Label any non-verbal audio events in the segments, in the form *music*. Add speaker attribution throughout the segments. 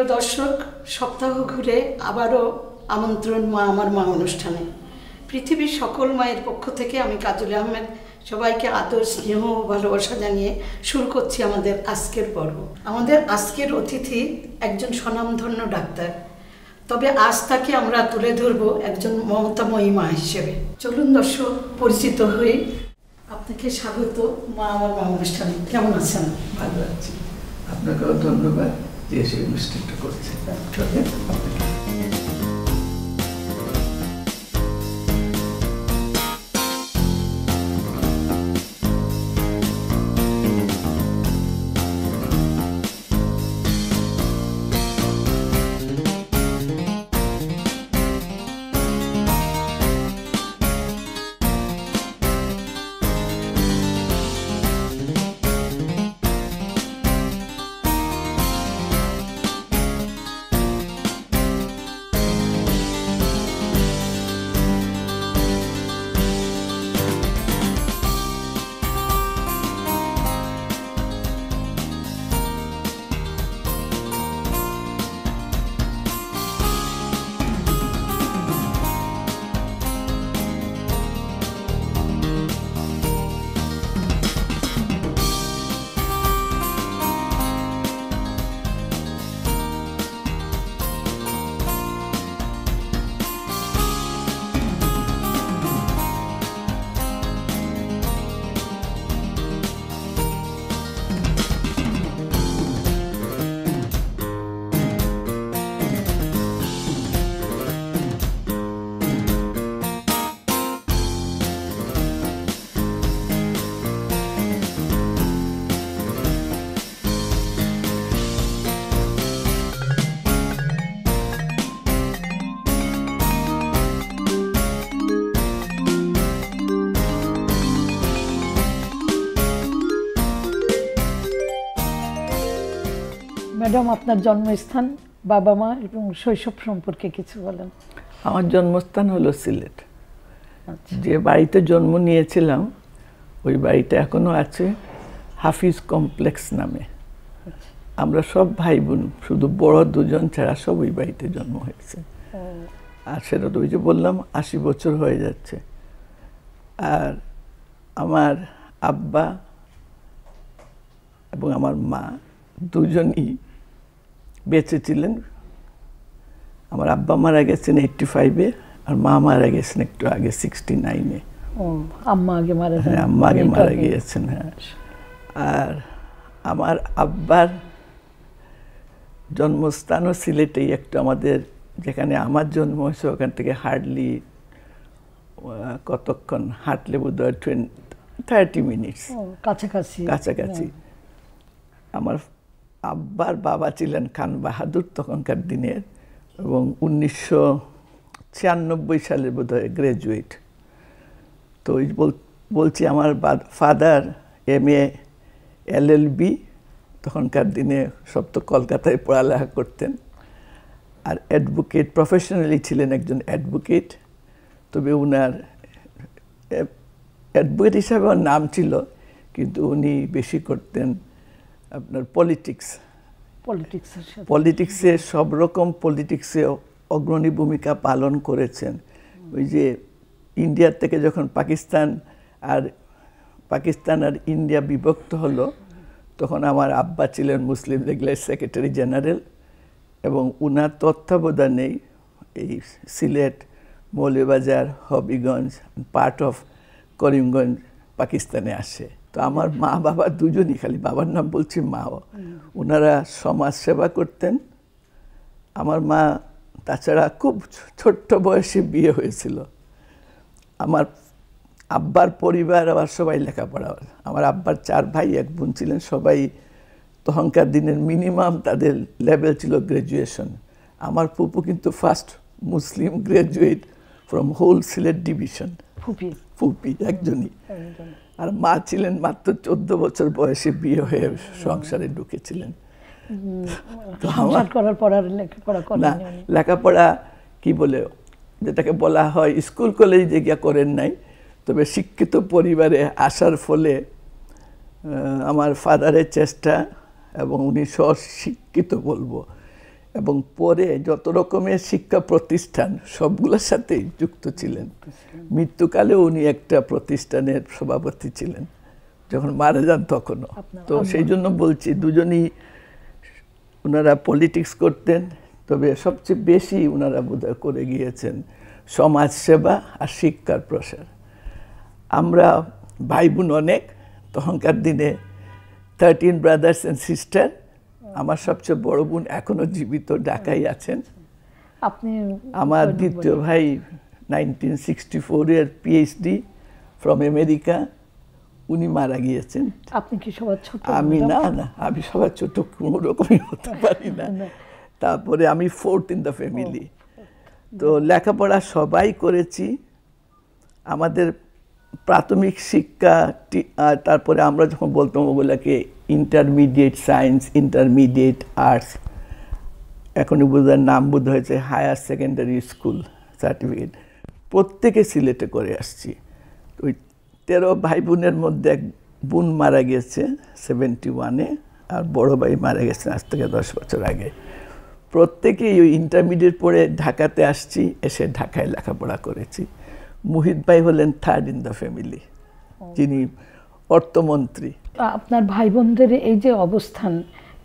Speaker 1: প্রিয় দর্শক সপ্তাহ ঘুরে আবারও আমন্ত্রণ মা আমার মা অনুষ্ঠানে পৃথিবীর সকল মায়ের পক্ষ থেকে আমি কাজল আহমেদ সবাইকে আদর স্নেহ ও ভালোবাসা জানিয়ে শুরু করছি আমাদের আজকের পর্ব আমাদের আজকের অতিথি একজন স্বনামধন্য ডাক্তার তবে আজ তাকে আমরা তুলে ধরব একজন মমতাময়ী মা হিসেবে চলুন দর্শক পরিচিত হয়ে আপনাকে স্বাগত মা আমার মা অনুষ্ঠানে কেমন আছেন ভালো আছি আপনাকেও ধন্যবাদ जय श्री मिस्टर ठाकुर ম্যাডাম আপনার জন্মস্থান বাবা মা এবং শৈশব সম্পর্কে কিছু বলেন
Speaker 2: আমার জন্মস্থান হলো সিলেট আচ্ছা। যে বাড়িতে জন্ম নিয়েছিলাম ওই বাড়িতে এখনও আছে হাফিজ কমপ্লেক্স নামে আচ্ছা। আমরা সব ভাই বোন শুধু বড় দুজন ছাড়া সব ওই বাড়িতে জন্ম হয়েছে আর সেটা তো ওই যে বললাম আশি বছর হয়ে যাচ্ছে আর আমার আব্বা এবং আমার মা দুজনই বেঁচে ছিলেন আমার আব্বা মারা গেছেন এইট্টি ফাইভে আর মা মারা গেছেন একটু আগে সিক্সটি নাইনে
Speaker 1: আম্মা আগে মারা হ্যাঁ আম্মা আগে মারা গিয়েছেন হ্যাঁ
Speaker 2: আর আমার আব্বার জন্মস্থানও সিলেটেই একটু আমাদের যেখানে আমার জন্ম হয়েছে ওখান থেকে হার্ডলি কতক্ষণ হাঁটলে বোধ হয় টোয়েন্টি থার্টি মিনিটস
Speaker 1: কাছাকাছি কাছাকাছি
Speaker 2: হ্যাঁ। আমার আব্বার বাবা ছিলেন খান বাহাদুর তখনকার দিনের এবং উনিশশো ছিয়ানব্বই সালের বোধ হয় গ্র্যাজুয়েট তো ওই বলছি আমার father M A L L B তখনকার দিনে সব তো কলকাতায় পড়ালেখা করতেন আর অ্যাডভোকেট প্রফেশনালি ছিলেন একজন অ্যাডভোকেট তবে ওনার অ্যাডভোকেট হিসাবে নাম ছিল কিন্তু উনি বেশি করতেন আপনার পলিটিক্স পলিটিক্সের পলিটিক্সে সব রকম পলিটিক্সে অগ্রণী ভূমিকা পালন করেছেন ওই যে ইন্ডিয়ার থেকে যখন পাকিস্তান আর পাকিস্তান আর ইন্ডিয়া বিভক্ত হলো তখন আমার আব্বা ছিলেন মুসলিম লীগের সেক্রেটারি জেনারেল এবং উনার তত্ত্বাবধানেই এই সিলেট মৌলিবাজার হবিগঞ্জ পার্ট অফ করিমগঞ্জ পাকিস্তানে আসে তো আমার মা বাবা দুজনই খালি বাবার নাম বলছি মা ওনারা সমাজ সেবা করতেন আমার মা তাছাড়া খুব ছোট্ট বয়সে বিয়ে হয়েছিল আমার আব্বার পরিবার আবার সবাই লেখাপড়া আমার আব্বার চার ভাই এক বোন ছিলেন সবাই তখনকার দিনের মিনিমাম তাদের লেভেল ছিল গ্র্যাজুয়েশন আমার পুপু কিন্তু first Muslim graduate from whole Sylhet division ফুপি ফুপি একজনই আর মা ছিলেন মাত্র চোদ্দ বছর বয়সে বিয়ে হয়ে সংসারে ঢুকেছিলেন
Speaker 1: তো আমার লেখাপড়া
Speaker 2: লেখাপড়া কি বলে যেটাকে বলা হয় স্কুল কলেজে গিয়া করেন নাই তবে শিক্ষিত পরিবারে আসার ফলে আমার ফাদারের চেষ্টা এবং উনি স্বশিক্ষিত বলবো এবং পরে যত রকমের শিক্ষা প্রতিষ্ঠান সবগুলোর সাথে যুক্ত ছিলেন মৃত্যুকালে উনি একটা প্রতিষ্ঠানের সভাপতি ছিলেন যখন মারা যান তখনও তো সেই জন্য বলছি দুজনই ওনারা পলিটিক্স করতেন তবে সবচেয়ে বেশি ওনারা বোধ করে গিয়েছেন সমাজ সেবা আর শিক্ষার প্রসার আমরা ভাই বোন অনেক তখনকার দিনে থার্টিন ব্রাদার্স অ্যান্ড সিস্টার আমার সবচেয়ে বড় বোন এখনো জীবিত ঢাকায় আছেন আপনি আমার দ্বিতীয় ভাই নাইনটিন সিক্সটি ফোরের পিএইচডি ফ্রম আমেরিকা উনি মারা গিয়েছেন
Speaker 1: আপনি কি সবার ছোট আমি না না
Speaker 2: আমি সবার ছোট কোনো রকমই হতে পারি না তারপরে আমি ফোর্থ ইন দ্য ফ্যামিলি তো লেখাপড়া সবাই করেছি আমাদের প্রাথমিক শিক্ষা তারপরে আমরা যখন বলতাম ওগুলাকে ইন্টারমিডিয়েট সায়েন্স ইন্টারমিডিয়েট আর্টস এখনই বোধহয় নাম বোধ হয়েছে হায়ার সেকেন্ডারি স্কুল সার্টিফিকেট প্রত্যেকে সিলেটে করে আসছি ওই তেরো ভাই বোনের মধ্যে এক বোন মারা গেছে সেভেন্টি ওয়ানে আর বড়ো ভাই মারা গেছে আজ থেকে দশ বছর আগে প্রত্যেকেই ওই ইন্টারমিডিয়েট পড়ে ঢাকাতে আসছি এসে ঢাকায় লেখাপড়া করেছি মুহিত ভাই হলেন থার্ড ইন দ্য ফ্যামিলি যিনি অর্থমন্ত্রী
Speaker 1: আপনার ভাই বোনদের এই যে অবস্থান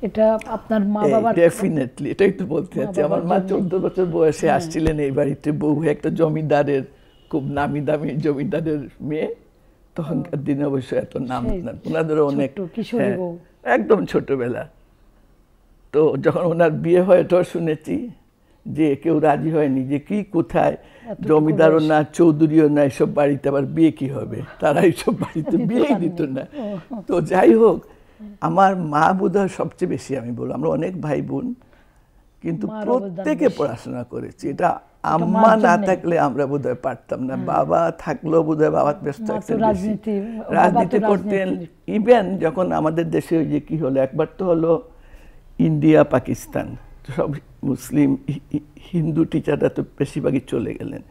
Speaker 1: এটা আপনার মা বাবার ডেফিনেটলি
Speaker 2: এটাই তো বলতে চাচ্ছি আমার মা চোদ্দ বছর বয়সে হ্যাঁ। আসছিলেন এই বাড়িতে বহু একটা জমিদারের খুব নামি দামি জমিদারের মেয়ে তখনকার দিনে অবশ্য এত নাম ওনাদের অনেক হ্যাঁ, একদম ছোটবেলা তো যখন ওনার বিয়ে হয় এটাও শুনেছি যে কেউ রাজি হয়নি যে কি কোথায় জমিদারও না চৌধুরীও না এসব বাড়িতে আবার বিয়ে কি হবে তারা এইসব বাড়িতে *laughs* বিয়েই দিত না তো যাই হোক আমার মা বোধ সবচেয়ে বেশি আমি বলবো আমরা অনেক ভাই বোন কিন্তু প্রত্যেকে পড়াশোনা করেছি এটা আম্মা না থাকলে আমরা বোধহয় পারতাম না হ্যাঁ। বাবা থাকলেও বোধ হয় বাবার ব্যস্ত
Speaker 1: রাজনীতি করতেন
Speaker 2: ইভেন যখন আমাদের দেশে ওই যে কি হলো একবার তো হলো ইন্ডিয়া পাকিস্তান সব মুসলিম হিন্দু টিচাররা তো বেশিরভাগই চলে গেলেন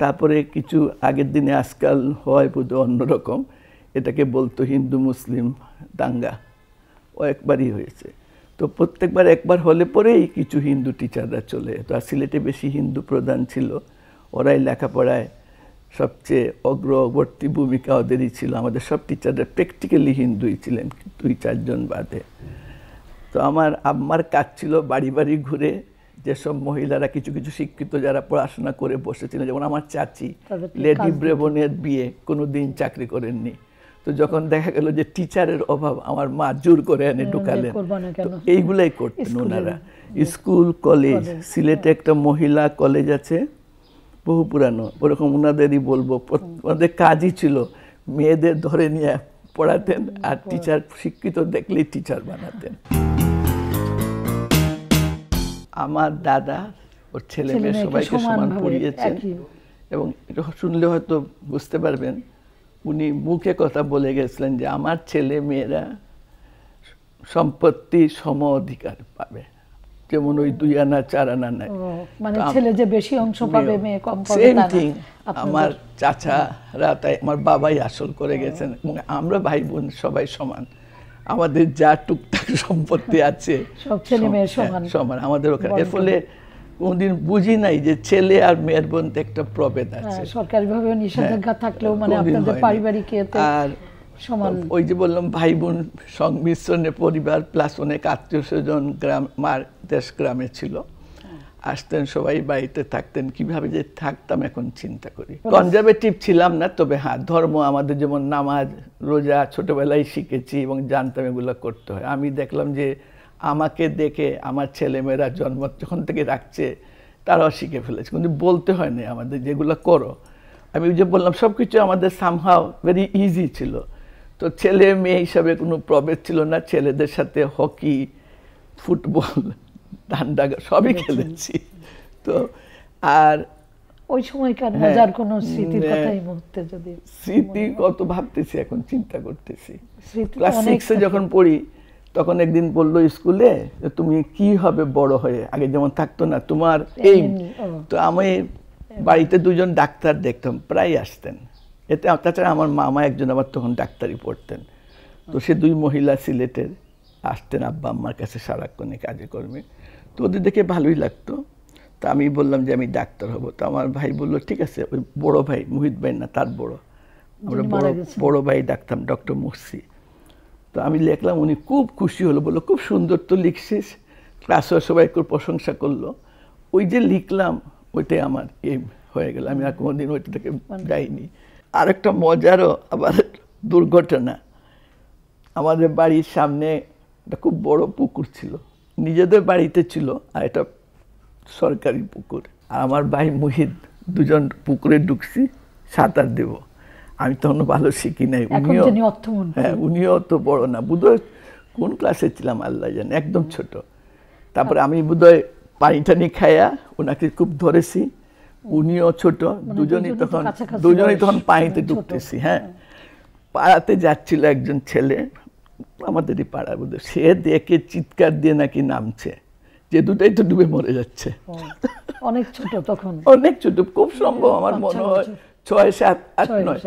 Speaker 2: তারপরে কিছু আগের দিনে আজকাল হয় বোধ অন্যরকম এটাকে বলতো হিন্দু মুসলিম দাঙ্গা ও একবারই হয়েছে তো প্রত্যেকবার একবার হলে পরেই কিছু হিন্দু টিচাররা চলে তো আর সিলেটে বেশি হিন্দু প্রধান ছিল ওরাই লেখাপড়ায় সবচেয়ে অগ্রবর্তী ভূমিকা ওদেরই ছিল আমাদের সব টিচাররা প্র্যাকটিক্যালি হিন্দুই ছিলেন দুই চারজন বাদে তো আমার আম্মার কাজ ছিল বাড়ি বাড়ি ঘুরে যেসব মহিলারা কিছু কিছু শিক্ষিত যারা পড়াশোনা করে বসেছিলেন যেমন আমার চাচি লেডি ব্রেবনের বিয়ে কোনো দিন চাকরি করেননি তো যখন দেখা গেল যে টিচারের অভাব আমার মা জোর করে এনে ঢুকালেন এইগুলাই করতেন ওনারা স্কুল কলেজ সিলেটে হ্যাঁ। একটা মহিলা কলেজ আছে বহু পুরানো ওরকম ওনাদেরই বলবো ওনাদের কাজই ছিল মেয়েদের ধরে নিয়ে পড়াতেন আর টিচার শিক্ষিত দেখলেই টিচার বানাতেন আমার দাদা ও ছেলে মেয়ে সবাইকে সমান পড়িয়েছেন এবং এটা শুনলে হয়তো বুঝতে পারবেন উনি মুখে কথা বলে গেছিলেন যে আমার ছেলে মেয়েরা সম্পত্তি সম অধিকার পাবে যেমন ওই দুই আনা চার আনা নাই
Speaker 1: মানে ছেলে যে বেশি অংশ পাবে মেয়ে কম পাবে সেম থিং
Speaker 2: আমার চাচারা তাই আমার বাবাই আসল করে গেছেন এবং আমরা ভাই বোন সবাই সমান আমাদের যা টুকটাক সম্পত্তি আছে সব ছেলে হ্যাঁ, সমান সমান আমাদের ওখানে এর ফলে কোনদিন বুঝি নাই যে ছেলে আর মেয়ের মধ্যে একটা প্রভেদ হ্যাঁ, আছে
Speaker 1: সরকারি ভাবে নিষেধাজ্ঞা হ্যাঁ, থাকলেও মানে আপনাদের পারিবারিক
Speaker 2: আর সমান ওই যে বললাম ভাই বোন সংমিশ্রণে পরিবার প্লাস অনেক আত্মীয় স্বজন গ্রাম মার দেশ গ্রামে ছিল আসতেন সবাই বাড়িতে থাকতেন কিভাবে যে থাকতাম এখন চিন্তা করি কনজারভেটিভ ছিলাম না তবে হ্যাঁ ধর্ম আমাদের যেমন নামাজ রোজা ছোটবেলায় শিখেছি এবং জানতাম এগুলো করতে হয় আমি দেখলাম যে আমাকে দেখে আমার ছেলেমেয়েরা জন্ম যখন থেকে রাখছে তারাও শিখে ফেলেছে কিন্তু বলতে হয় না আমাদের যেগুলো করো আমি যে বললাম সব কিছু আমাদের সামহাও ভেরি ইজি ছিল তো ছেলে মেয়ে হিসাবে কোনো প্রবেশ ছিল না ছেলেদের সাথে হকি ফুটবল সবই খেলেছি তো আর
Speaker 1: ওই সময়কার মজার হ্যাঁ। কোনো স্মৃতির হ্যাঁ। মুহূর্তে যদি স্মৃতি
Speaker 2: কত ভাবতেছি এখন চিন্তা করতেছি ক্লাস সিক্সে যখন পড়ি তখন একদিন স্কুলে তুমি কি হবে বড় হয়ে আগে যেমন থাকতো না তোমার এই তো আমি বাড়িতে দুজন ডাক্তার দেখতাম প্রায় আসতেন এতে তাছাড়া আমার মামা একজন আবার তখন ডাক্তারি পড়তেন তো সে আচ্ছা। দুই মহিলা সিলেটের আসতেন আব্বা আম্মার কাছে সারাক্ষণে কাজে কর্মে তো ওদের দেখে ভালোই লাগতো তো আমি বললাম যে আমি ডাক্তার হব তো আমার ভাই বলল ঠিক আছে ওই বড় ভাই মোহিত ভাই না তার বড় আমরা বড় বড়ো ভাই ডাকতাম ডক্টর মুসি তো আমি লিখলাম উনি খুব খুশি হলো বললো খুব সুন্দর তো লিখছিস ক্লাসও সবাই খুব প্রশংসা করলো ওই যে লিখলাম ওইটাই আমার এম হয়ে গেল আমি আর কোনোদিন ওইটা থেকে মানে যাইনি আরেকটা মজারও আবার দুর্ঘটনা আমাদের বাড়ির সামনে একটা খুব বড় পুকুর ছিল নিজেদের বাড়িতে ছিল আর এটা সরকারি পুকুর আর আমার ভাই মুহিত দুজন পুকুরে ঢুকছি সাঁতার দেব আমি তখন ভালো শিখি নাই উনিও হ্যাঁ উনিও অত বড় না বোধহয় কোন ক্লাসে ছিলাম আল্লাহ জানে একদম ছোট তারপরে আমি বোধহয় পানি টানি খাইয়া ওনাকে খুব ধরেছি উনিও ছোট মানে দুজনই তখন দুজনই তখন পানিতে ঢুকতেছি হ্যাঁ।, হ্যাঁ পাড়াতে যাচ্ছিল একজন ছেলে আমাদেরই পাড়ার মধ্যে সে দেখে চিৎকার দিয়ে নাকি নামছে যে দুটাই তো ডুবে মরে যাচ্ছে
Speaker 1: অনেক ছোট তখন
Speaker 2: অনেক ছোট খুব সম্ভব আমার আচ্ছা, মনে আচ্ছা। হয় ছয় সাত আট নয়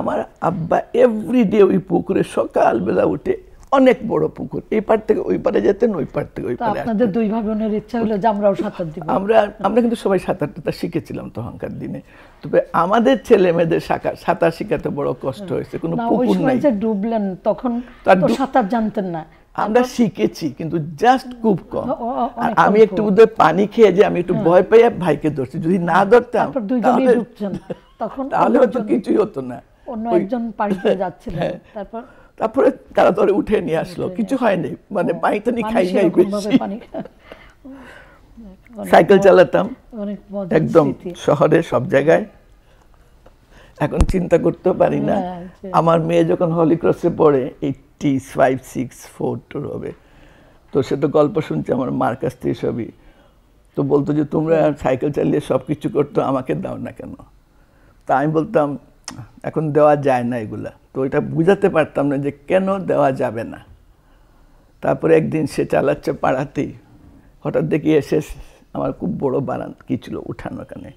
Speaker 2: আমার আব্বা এভরিডে ওই পুকুরে সকালবেলা উঠে অনেক বড় পুকুর এই পার থেকে ওই পারে যেতেন ওই পার থেকে ওই পারে আপনাদের
Speaker 1: দুই ভাই বোনের ইচ্ছা হলো যে আমরাও সাঁতার দিব *laughs*
Speaker 2: আমরা আমরা কিন্তু সবাই সাঁতার টাতার শিখেছিলাম তখনকার দিনে তবে আমাদের ছেলে মেয়েদের সাঁতার শিখাতে বড় কষ্ট হয়েছে কোনো পুকুর নাই যে
Speaker 1: ডুবলেন তখন তো সাঁতার জানতেন না
Speaker 2: আমরা শিখেছি কিন্তু জাস্ট খুব কম
Speaker 1: আর আমি একটু বুঝে
Speaker 2: পানি খেয়ে যে আমি একটু হ্যাঁ। ভয় পেয়ে ভাইকে ধরছি যদি না হ্যাঁ, ধরতাম
Speaker 1: তাহলে হয়তো কিছুই হতো না অন্য একজন পাড়িতে যাচ্ছিলেন হ্যাঁ। তারপর
Speaker 2: তারপরে তারা ধরে উঠে নিয়ে আসলো কিছু হয়নি মানে পানিটানি খাই নাই বেশি *laughs* সাইকেল চালাতাম একদম শহরে সব জায়গায় এখন চিন্তা করতে পারি না হ্যাঁ, আমার মেয়ে যখন হলিক্রসে পড়ে এইটটি ফাইভ সিক্স ফোর টুর হবে তো সে তো গল্প শুনছে আমার মার কাছ থেকে সবই তো বলতো যে তোমরা সাইকেল চালিয়ে সব কিছু করতো আমাকে দাও না কেন তা আমি বলতাম এখন দেওয়া যায় না এগুলা তো ওইটা বুঝাতে পারতাম না যে কেন দেওয়া যাবে না তারপরে একদিন সে চালাচ্ছে পাড়াতেই হঠাৎ দেখি এসে আমার খুব বড় বারান কী ছিল উঠানো ওখানে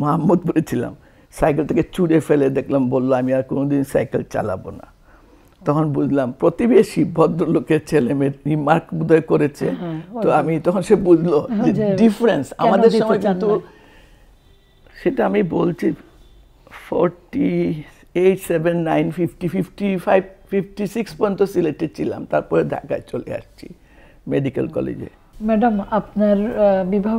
Speaker 2: মোহাম্মদ বলেছিলাম সাইকেল থেকে চুড়ে ফেলে দেখলাম বললো আমি আর কোনোদিন সাইকেল চালাবো না তখন বুঝলাম প্রতিবেশী ভদ্রলোকের ছেলে মেয়ে মার্ক বোধহয় করেছে হ্যাঁ, হ্যাঁ, তো আমি তখন সে বুঝলো হ্যাঁ, যে ডিফারেন্স আমাদের সময় কিন্তু সেটা আমি বলছি forty eight seven nine fifty fifty five fifty six পর্যন্ত সিলেটে ছিলাম তারপরে ঢাকায় চলে আসছি মেডিকেল কলেজে
Speaker 1: ম্যাডাম আপনার বিবাহ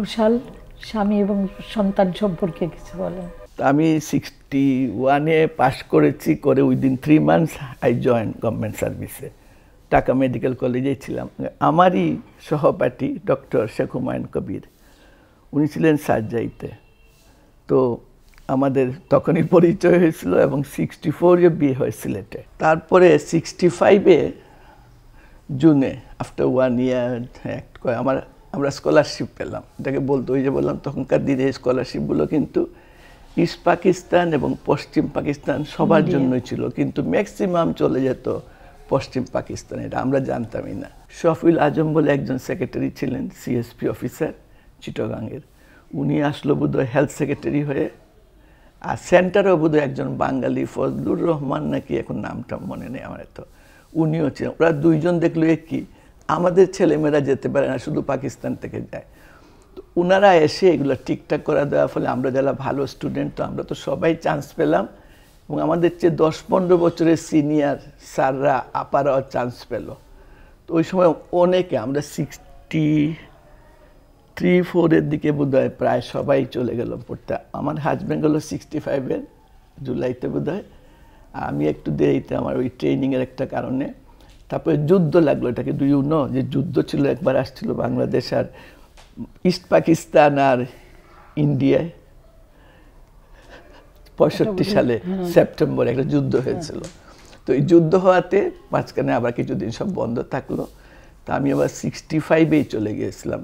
Speaker 1: স্বামী এবং সন্তান সম্পর্কে কিছু বলেন
Speaker 2: আমি সিক্সটি ওয়ানে পাশ করেছি করে within three months I join government সার্ভিসে ঢাকা মেডিকেল কলেজে ছিলাম আমারই সহপাঠী ডক্টর শেখ হুমায়ুন কবির উনি ছিলেন সার্জাইতে তো আমাদের তখনই পরিচয় হয়েছিল এবং সিক্সটি ফোরে বিয়ে হয়েছিল সিলেটে তারপরে সিক্সটি ফাইভে জুনে আফটার ওয়ান ইয়ার অ্যাক্ট করে আমার আমরা স্কলারশিপ পেলাম এটাকে বলতে ওই যে বললাম তখনকার দিনে স্কলারশিপগুলো কিন্তু ইস্ট পাকিস্তান এবং পশ্চিম পাকিস্তান সবার জন্যই ছিল কিন্তু ম্যাক্সিমাম চলে যেত পশ্চিম পাকিস্তান এটা আমরা জানতামই না শফিল আজম বলে একজন সেক্রেটারি ছিলেন সিএসপি অফিসার চিটগাংয়ের উনি আসলো বোধহয় হেলথ সেক্রেটারি হয়ে আর সেন্টারেও বোধ একজন বাঙালি ফজলুর রহমান নাকি এখন নামটা মনে নেই আমার এত উনিও ছিলেন ওরা দুইজন দেখলো কি আমাদের ছেলেমেয়েরা যেতে পারে না শুধু পাকিস্তান থেকে যায় তো ওনারা এসে এগুলো ঠিকঠাক করা দেওয়ার ফলে আমরা যারা ভালো স্টুডেন্ট তো আমরা তো সবাই চান্স পেলাম এবং আমাদের চেয়ে দশ পনেরো বছরের সিনিয়র স্যাররা আপারাও চান্স পেল তো ওই সময় অনেকে আমরা সিক্সটি থ্রি ফোরের দিকে বোধ হয় প্রায় সবাই চলে গেল পড়তে আমার হাজব্যান্ড হলো সিক্সটি ফাইভের জুলাইতে বোধ হয় আমি একটু দেরিতে আমার ওই ট্রেনিংয়ের একটা কারণে তারপরে যুদ্ধ লাগলো এটাকে দুই নো যে যুদ্ধ ছিল একবার আসছিল বাংলাদেশ আর ইস্ট পাকিস্তান আর ইন্ডিয়ায় পঁয়ষট্টি সালে সেপ্টেম্বরে হ্যাঁ। একটা যুদ্ধ হ্যাঁ। হয়েছিল তো এই যুদ্ধ হওয়াতে মাঝখানে আবার কিছুদিন সব বন্ধ থাকলো তা আমি আবার সিক্সটি ফাইভেই চলে গিয়েছিলাম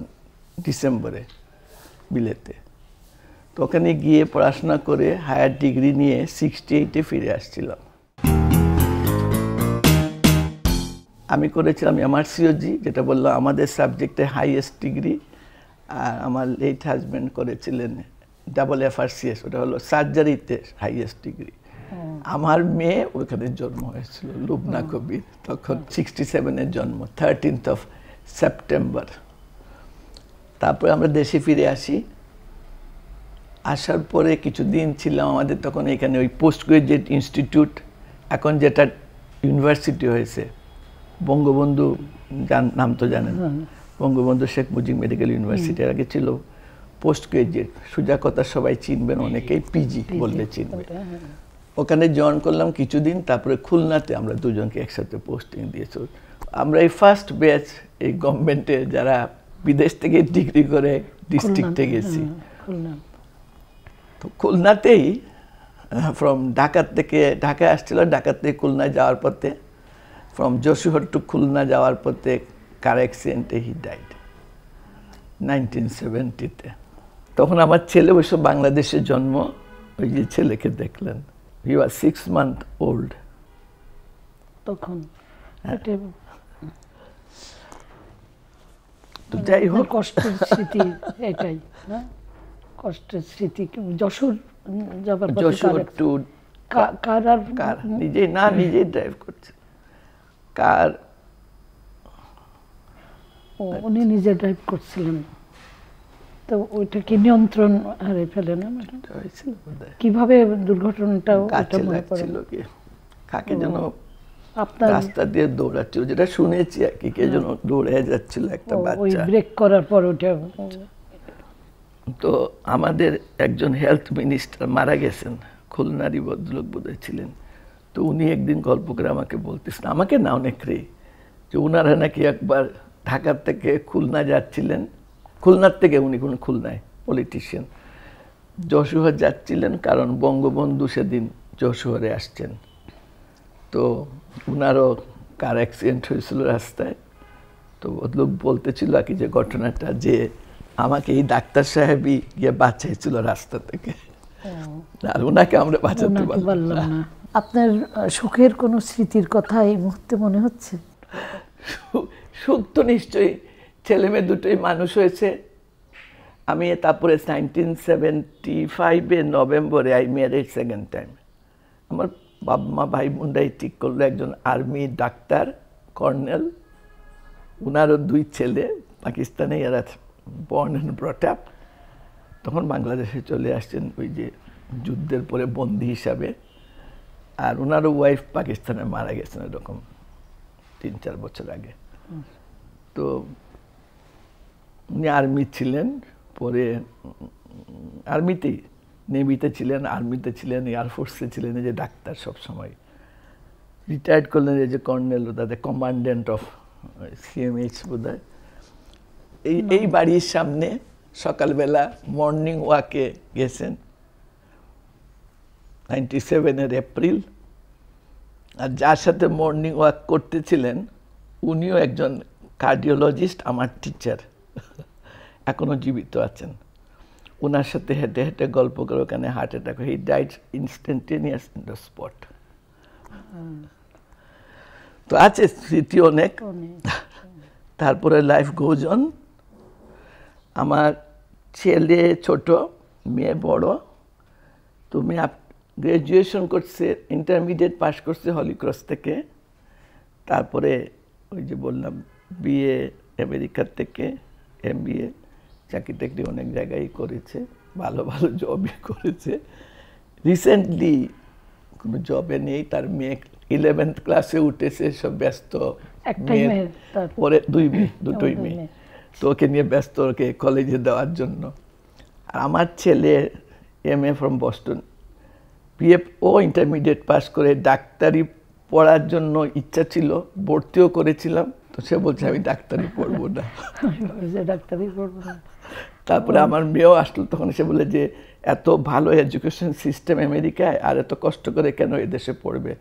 Speaker 2: ডিসেম্বরে বিলেতে তো ওখানে গিয়ে পড়াশোনা করে হায়ার ডিগ্রি নিয়ে সিক্সটি এইটে ফিরে আসছিলাম আমি করেছিলাম এমআরসিওজি যেটা বললো আমাদের সাবজেক্টে হাইয়েস্ট ডিগ্রি আর আমার লেট হাজব্যান্ড করেছিলেন ডাবল এফআরসিএস ওটা হলো সার্জারিতে হাইয়েস্ট ডিগ্রি আমার মেয়ে ওইখানে জন্ম হয়েছিল লুবনা কবির তখন সিক্সটি সেভেনের জন্ম থার্টিন্থ অফ সেপ্টেম্বর তারপরে আমরা দেশে ফিরে আসি আসার পরে কিছুদিন ছিলাম আমাদের তখন এখানে ওই পোস্ট গ্রাজুয়েট ইনস্টিটিউট এখন যেটা ইউনিভার্সিটি হয়েছে বঙ্গবন্ধু জান নাম তো জানেন হ্যাঁ। বঙ্গবন্ধু শেখ মুজিব মেডিকেল ইউনিভার্সিটি আগে ছিল পোস্ট গ্রাজুয়েট সোজা কথা সবাই চিনবেন অনেকেই পিজি বললে চিনবে হ্যাঁ। ওখানে জয়েন করলাম কিছুদিন তারপরে খুলনাতে আমরা দুজনকে একসাথে পোস্টিং দিয়েছি আমরা এই ফার্স্ট ব্যাচ এই গভর্নমেন্টে যারা বিদেশ থেকে ডিগ্রি করে ডিস্ট্রিক্টে গেছি হ্যাঁ, তো খুলনাতেই ফ্রম ঢাকার থেকে ঢাকায় আসছিল ঢাকার থেকে খুলনা যাওয়ার পথে ফ্রম যশুহর টু খুলনা যাওয়ার পথে কার অ্যাক্সিডেন্টে হি ডাইড নাইনটিন সেভেন্টিতে তখন আমার ছেলে বসে বাংলাদেশে জন্ম ওই যে ছেলেকে দেখলেন he was six month old
Speaker 1: তখন হ্যাঁ। যাই মানে হোক কষ্টের স্মৃতি এটাই কষ্টের স্মৃতি যশোর যাবার যশোর টু কার আর কার নিজে না হ্যাঁ। নিজে
Speaker 2: ড্রাইভ করছে কার
Speaker 1: উনি নিজে ড্রাইভ করছিলেন তো ওইটা কি নিয়ন্ত্রণ হারিয়ে ফেলেন কিভাবে দুর্ঘটনাটা কাছে লাগছিল কাকে যেন রাস্তা
Speaker 2: দিয়ে দৌড়াচ্ছিল যেটা শুনেছি আর কি কে যেন দৌড়ে যাচ্ছিল একটা
Speaker 1: বাচ্চা ব্রেক করার পর ওটা
Speaker 2: তো আমাদের একজন হেলথ মিনিস্টার মারা গেছেন খুলনারই ভদ্রলোক বোধ ছিলেন তো উনি একদিন গল্প করে আমাকে বলতেছেন আমাকে না অনেক রে যে ওনারা নাকি একবার ঢাকার থেকে খুলনা যাচ্ছিলেন খুলনার থেকে উনি কোনো খুলনায় পলিটিশিয়ান যশোহর যাচ্ছিলেন কারণ বঙ্গবন্ধু সেদিন যশোহরে আসছেন তো ওনারও কার অ্যাক্সিডেন্ট হয়েছিল রাস্তায় তো লোক বলতেছিল আর কি যে ঘটনাটা যে আমাকে এই ডাক্তার সাহেবই গিয়ে বাঁচাইছিল রাস্তা থেকে আর ওনাকে আমরা বাঁচাতে পারলাম
Speaker 1: না আপনার সুখের কোনো স্মৃতির কথা এই মুহূর্তে মনে হচ্ছে
Speaker 2: সুখ তো নিশ্চয়ই ছেলে মেয়ে দুটোই মানুষ হয়েছে আমি তারপরে নাইনটিন সেভেন্টি ফাইভে নভেম্বরে আই ম্যারেজ সেকেন্ড টাইম আমার বাবা মা ভাই বোনরাই ঠিক করলো একজন আর্মি ডাক্তার কর্নেল ওনারও দুই ছেলে পাকিস্তানে এরা বর্ন অ্যান্ড ব্রট আপ তখন বাংলাদেশে চলে আসছেন ওই যে যুদ্ধের পরে বন্দি হিসাবে আর ওনারও ওয়াইফ পাকিস্তানে মারা গেছেন এরকম তিন চার বছর আগে তো উনি আর্মি ছিলেন পরে আর্মিতেই নেভিতে ছিলেন আর্মিতে ছিলেন এয়ারফোর্সে ছিলেন এই যে ডাক্তার সব সময় রিটায়ার্ড করলেন এই যে কর্নেল তাদের কমান্ডেন্ট অফ সিএমএইচ বোধ এই এই বাড়ির সামনে সকালবেলা মর্নিং ওয়াকে গেছেন নাইনটি সেভেনের এপ্রিল আর যার সাথে মর্নিং ওয়াক করতেছিলেন উনিও একজন কার্ডিওলজিস্ট আমার টিচার এখনও জীবিত আছেন ওনার সাথে হেঁটে হেঁটে গল্প করে ওখানে হার্ট অ্যাটাক হি ডাইট ইনস্টেন্টেনিয়াস ইন দ্য স্পট তো আছে স্মৃতি অনেক তারপরে লাইফ গোজন আমার ছেলে ছোট মেয়ে বড় তো মেয়ে গ্র্যাজুয়েশন করছে ইন্টারমিডিয়েট পাশ করছে হলিক্রস থেকে তারপরে ওই যে বললাম বিএ আমেরিকার থেকে এম বিএ চাকরি টাকরি অনেক জায়গায় করেছে ভালো ভালো জবই করেছে রিসেন্টলি কোনো জবে নেই তার মেয়ে ইলেভেন্থ ক্লাসে উঠেছে সব ব্যস্ত
Speaker 1: পরে দুই মেয়ে দুটোই মেয়ে
Speaker 2: তো ওকে নিয়ে ব্যস্ত ওকে কলেজে দেওয়ার জন্য আর আমার ছেলে এম এ ফ্রম বস্টন পিএফ ও ইন্টারমিডিয়েট পাস করে ডাক্তারি পড়ার জন্য ইচ্ছা ছিল ভর্তিও করেছিলাম তো সে বলছে আমি ডাক্তারি পড়বো না
Speaker 1: ডাক্তারি পড়বো না
Speaker 2: তারপরে আমার মেয়েও আসলো তখন সে বলে যে এত ভালো এডুকেশন সিস্টেম আমেরিকায় আর এত কষ্ট করে কেন এদেশে পড়বে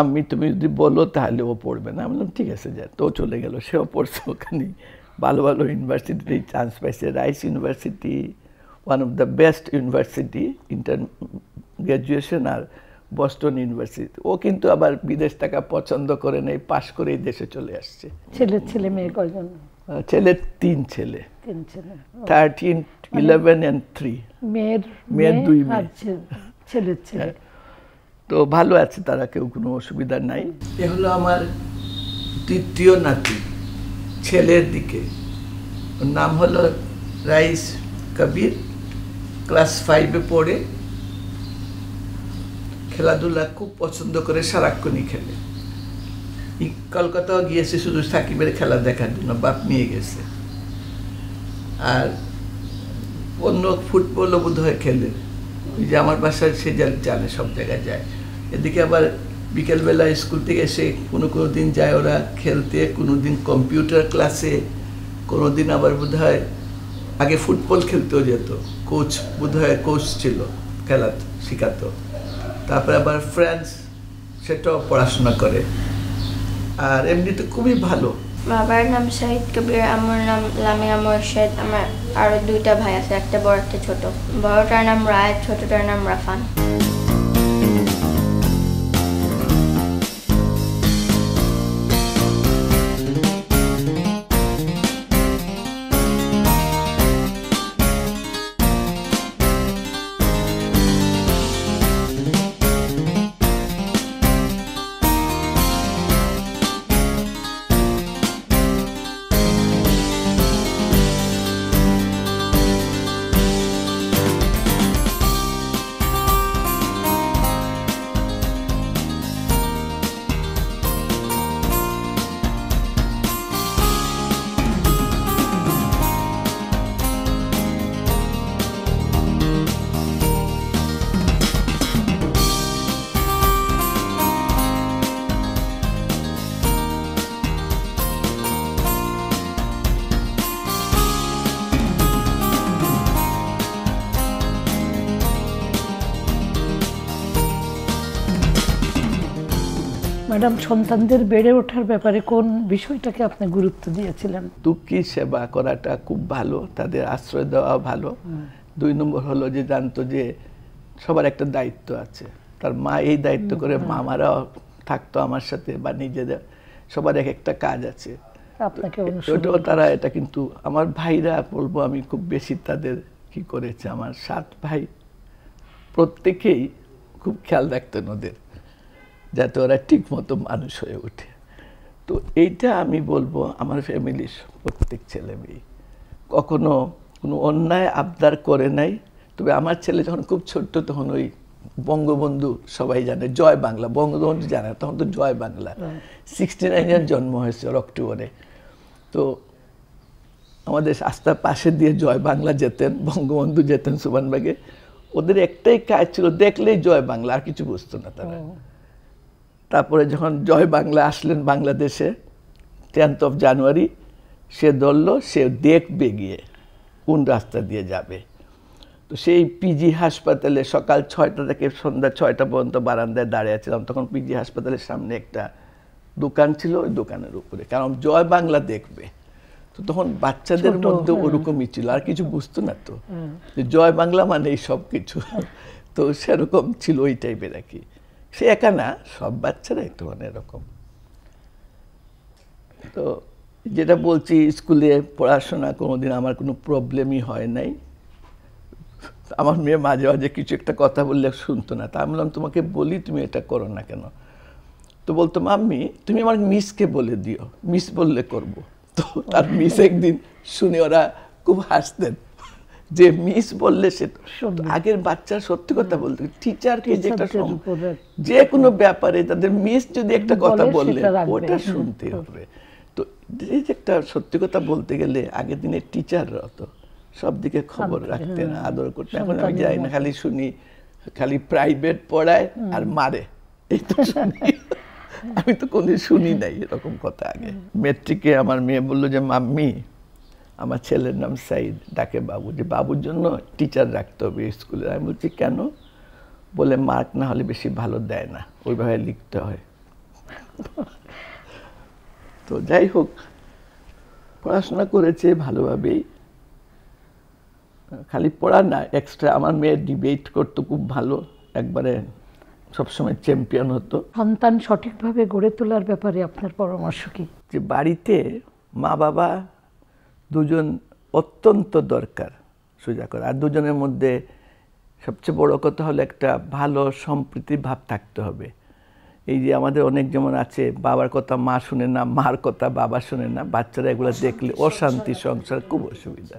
Speaker 2: আমি তুমি যদি বলো তাহলে ও পড়বে না আমি বললাম ঠিক আছে যা তো চলে গেল সেও পড়ছে ওখানেই ভালো ভালো ইউনিভার্সিটিতেই চান্স পাইছে Rice University one of the best university inter graduation আর বস্টন ইউনিভার্সিটি ও কিন্তু আবার বিদেশ টাকা পছন্দ করে নেই পাশ করে দেশে চলে আসছে
Speaker 1: ছেলে ছেলে মেয়ে কয়জন ছেলের তিন ছেলে থার্টিন
Speaker 2: ইলেভেন অ্যান্ড থ্রি
Speaker 1: মেয়ের মেয়ের দুই মেয়ে ছেলের ছেলে হ্যাঁ।
Speaker 2: তো ভালো আছে তারা কেউ কোনো অসুবিধা নাই এ হলো আমার তৃতীয় নাতি ছেলের দিকে ওর নাম হলো রাইস কবির ক্লাস ফাইভে পড়ে খেলাধুলা খুব পছন্দ করে সারাক্ষণই খেলে কলকাতাও গিয়েছে শুধু সাকিবের খেলা দেখার জন্য বাপ নিয়ে গেছে আর অন্য ফুটবলও বোধ হয় খেলে ওই যে আমার বাসার সে জানে সব জায়গায় যায় এদিকে আবার বিকেলবেলা স্কুল থেকে এসে কোনো কোনো দিন যায় ওরা খেলতে কোনো দিন কম্পিউটার ক্লাসে কোনো দিন আবার বোধ হয় আগে ফুটবল খেলতেও যেত কোচ বোধ হয় কোচ ছিল খেলা শেখাতো তারপরে আবার ফ্রেন্ডস সেটাও পড়াশোনা করে আর এমনিতে খুবই ভালো
Speaker 1: বাবার নাম শাহিদ কবির আমার নাম লামিয়া মোর্শেদ আমার আরো দুইটা ভাই আছে একটা বড় একটা ছোট বড়টার নাম রায় ছোটটার নাম রাফান ম্যাডাম সন্তানদের বেড়ে ওঠার ব্যাপারে কোন বিষয়টাকে আপনি গুরুত্ব দিয়েছিলেন
Speaker 2: দুঃখী সেবা করাটা খুব ভালো তাদের আশ্রয় দেওয়া ভালো দুই নম্বর হলো যে জানতো যে সবার একটা দায়িত্ব আছে তার মা এই দায়িত্ব করে মামারাও থাকতো আমার সাথে বা নিজেদের সবার এক একটা কাজ আছে ওটাও তারা এটা কিন্তু আমার ভাইরা বলবো আমি খুব বেশি তাদের কি করেছে আমার সাত ভাই প্রত্যেকেই খুব খেয়াল রাখতেন ওদের যাতে ওরা ঠিকমতো মানুষ হয়ে ওঠে তো এইটা আমি বলবো আমার ফ্যামিলির প্রত্যেক ছেলে মেয়ে কখনো কোনো অন্যায় আবদার করে নাই তবে আমার ছেলে যখন খুব ছোট্ট তখন ওই বঙ্গবন্ধু সবাই জানে জয় বাংলা বঙ্গবন্ধু জানে তখন তো জয় বাংলা সিক্সটি নাইনের জন্ম হয়েছে ওর অক্টোবরে তো আমাদের রাস্তার পাশে দিয়ে জয় বাংলা যেতেন বঙ্গবন্ধু যেতেন সুবানবাগে ওদের একটাই কাজ ছিল দেখলেই জয় বাংলা আর কিছু বুঝতো না তারা তারপরে যখন জয় বাংলা আসলেন বাংলাদেশে টেন্থ অফ জানুয়ারি সে ধরল সে দেখবে গিয়ে কোন রাস্তা দিয়ে যাবে তো সেই পিজি হাসপাতালে সকাল ছয়টা থেকে সন্ধ্যা ছয়টা পর্যন্ত বারান্দায় দাঁড়িয়ে ছিলাম তখন পিজি হাসপাতালের সামনে একটা দোকান ছিল ওই দোকানের উপরে কারণ জয় বাংলা দেখবে তো তখন বাচ্চাদের মধ্যে হ্যাঁ। ওরকমই ছিল আর কিছু বুঝতো না তো জয় বাংলা মানে এই সব কিছু তো সেরকম ছিল ওই টাইপের আর কি সে একা না সব বাচ্চারাই তো মানে এরকম তো যেটা বলছি স্কুলে পড়াশোনা কোনোদিন আমার কোনো প্রবলেমই হয় নাই আমার মেয়ে মাঝে মাঝে কিছু একটা কথা বললে শুনতো না তা আমি বললাম তোমাকে বলি তুমি এটা করো না কেন তো বলতো মাম্মি তুমি আমার মিসকে বলে দিও মিস বললে করব তো তার মিস একদিন শুনে ওরা খুব হাসতেন যে মিস বললে সে আগের বাচ্চার সত্যি কথা বলতো টিচারকে যেটা যে কোনো ব্যাপারে তাদের মিস যদি একটা কথা বললে ওটা শুনতে হবে তো যে একটা সত্যি কথা বলতে গেলে আগের দিনে টিচার তো সব দিকে খবর রাখতে না হ্যাঁ। আদর করতে এখন আমি যাই না খালি শুনি খালি প্রাইভেট পড়ায় আর মারে এই তো শুনি হ্যাঁ। আমি তো কোনদিন শুনি নাই এরকম কথা আগে মেট্রিকে আমার মেয়ে বললো যে মাম্মি আমার ছেলের নাম সাইদ ডাকে বাবু যে বাবুর জন্য টিচার রাখতে হবে স্কুলে আমি বলছি কেন বলে মার্ক না হলে বেশি ভালো দেয় না ওইভাবে লিখতে হয় তো যাই হোক পড়াশোনা করেছে ভালোভাবেই খালি পড়া না এক্সট্রা আমার মেয়ে ডিবেট করতো খুব ভালো একবারে সবসময় চ্যাম্পিয়ন হতো সন্তান সঠিকভাবে গড়ে
Speaker 1: তোলার ব্যাপারে আপনার পরামর্শ কি
Speaker 2: যে বাড়িতে মা বাবা দুজন অত্যন্ত দরকার সোজা করা আর দুজনের মধ্যে সবচেয়ে বড় কথা হলো একটা ভালো সম্প্রীতির ভাব থাকতে হবে এই যে আমাদের অনেক যেমন আছে বাবার কথা মা শুনে না মার কথা বাবা শুনে না বাচ্চারা এগুলো দেখলে অশান্তি সংসার খুব অসুবিধা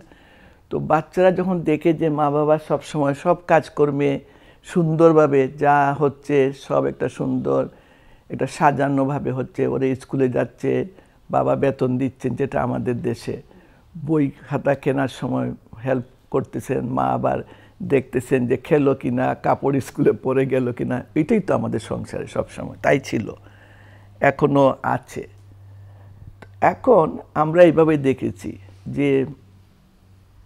Speaker 2: তো বাচ্চারা যখন দেখে যে মা বাবা সব সময় সব কাজকর্মে সুন্দরভাবে যা হচ্ছে সব একটা সুন্দর একটা সাজানোভাবে হচ্ছে ওরা স্কুলে যাচ্ছে বাবা বেতন দিচ্ছেন যেটা আমাদের দেশে বই খাতা কেনার সময় হেল্প করতেছেন মা আবার দেখতেছেন যে খেলো কি না কাপড় স্কুলে পরে গেল কি না এটাই তো আমাদের সংসারে সবসময় তাই ছিল এখনও আছে এখন আমরা এইভাবে দেখেছি যে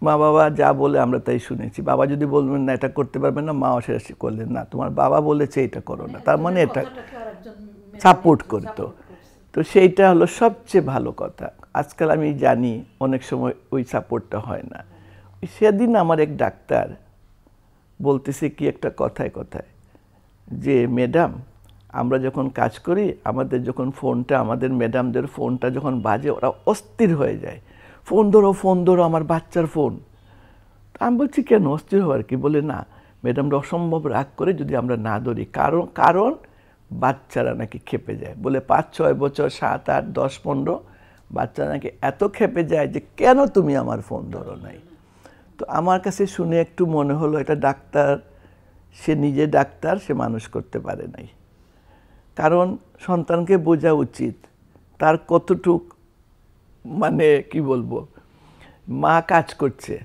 Speaker 2: মা বাবা যা বলে আমরা তাই শুনেছি বাবা যদি বলবেন না এটা করতে পারবেন না মা অসারাসি করলেন না তোমার বাবা বলেছে এটা করো না তার মানে এটা সাপোর্ট করতো তো সেইটা হলো সবচেয়ে ভালো কথা আজকাল আমি জানি অনেক সময় ওই সাপোর্টটা হয় না সেদিন আমার এক ডাক্তার বলতেছে কি একটা কথায় কথায় যে ম্যাডাম আমরা যখন কাজ করি আমাদের যখন ফোনটা আমাদের ম্যাডামদের ফোনটা যখন বাজে ওরা অস্থির হয়ে যায় ফোন ধরো ফোন ধরো আমার বাচ্চার ফোন আমি বলছি কেন অস্থির হওয়ার কি বলে না ম্যাডামরা অসম্ভব রাগ করে যদি আমরা না ধরি কারণ কারণ বাচ্চারা নাকি খেপে যায় বলে পাঁচ ছয় বছর সাত আট দশ পনেরো বাচ্চারা নাকি এত খেপে যায় যে কেন তুমি আমার ফোন ধরো নাই তো আমার কাছে শুনে একটু মনে হলো এটা ডাক্তার সে নিজে ডাক্তার সে মানুষ করতে পারে নাই কারণ সন্তানকে বোঝা উচিত তার কতটুক মানে কি বলবো মা কাজ করছে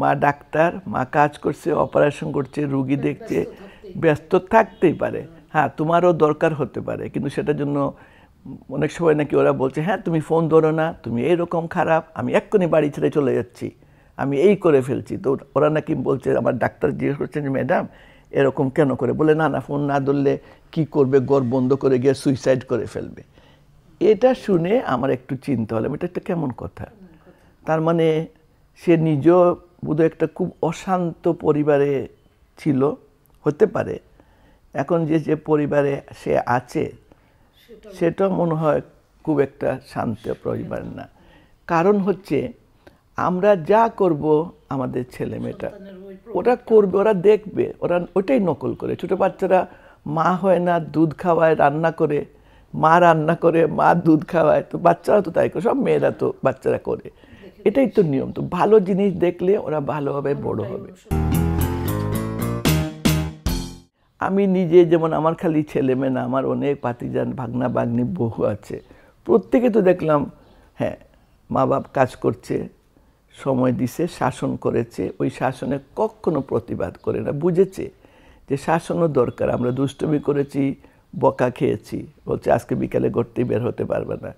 Speaker 2: মা ডাক্তার মা কাজ করছে অপারেশন করছে রুগী দেখছে ব্যস্ত থাকতেই পারে হ্যাঁ তোমারও দরকার হতে পারে কিন্তু সেটার জন্য অনেক সময় নাকি ওরা বলছে হ্যাঁ তুমি ফোন ধরো না তুমি এইরকম খারাপ আমি এক্ষুনি বাড়ি ছেড়ে চলে যাচ্ছি আমি এই করে ফেলছি তো ওরা নাকি বলছে আমার ডাক্তার জিজ্ঞেস করছেন যে ম্যাডাম এরকম কেন করে বলে না না ফোন না ধরলে কি করবে গড় বন্ধ করে গিয়ে সুইসাইড করে ফেলবে এটা শুনে আমার একটু চিন্তা হলাম এটা একটা কেমন কথা তার মানে সে নিজেও বোধহয় একটা খুব অশান্ত পরিবারে ছিল হতে পারে এখন যে যে পরিবারে সে আছে সেটা মনে হয় খুব একটা শান্ত পরিবার না কারণ হচ্ছে আমরা যা করব আমাদের ছেলে মেয়েটা ওটা করবে ওরা দেখবে ওরা ওটাই নকল করে ছোটো বাচ্চারা মা হয় না দুধ খাওয়ায় রান্না করে মা রান্না করে মা দুধ খাওয়ায় তো বাচ্চারা তো তাই করে সব মেয়েরা তো বাচ্চারা করে এটাই তো নিয়ম তো ভালো জিনিস দেখলে ওরা ভালোভাবে বড় হবে আমি নিজে যেমন আমার খালি ছেলে মেয়ে না আমার অনেক পাতিজান ভাগনা ভাগ্নি বহু আছে প্রত্যেকে তো দেখলাম হ্যাঁ মা বাপ কাজ করছে সময় দিছে শাসন করেছে ওই শাসনে কখনো প্রতিবাদ করে না বুঝেছে যে শাসনও দরকার আমরা দুষ্টমি করেছি বকা খেয়েছি বলছে আজকে বিকালে ঘরতেই বের হতে পারবে না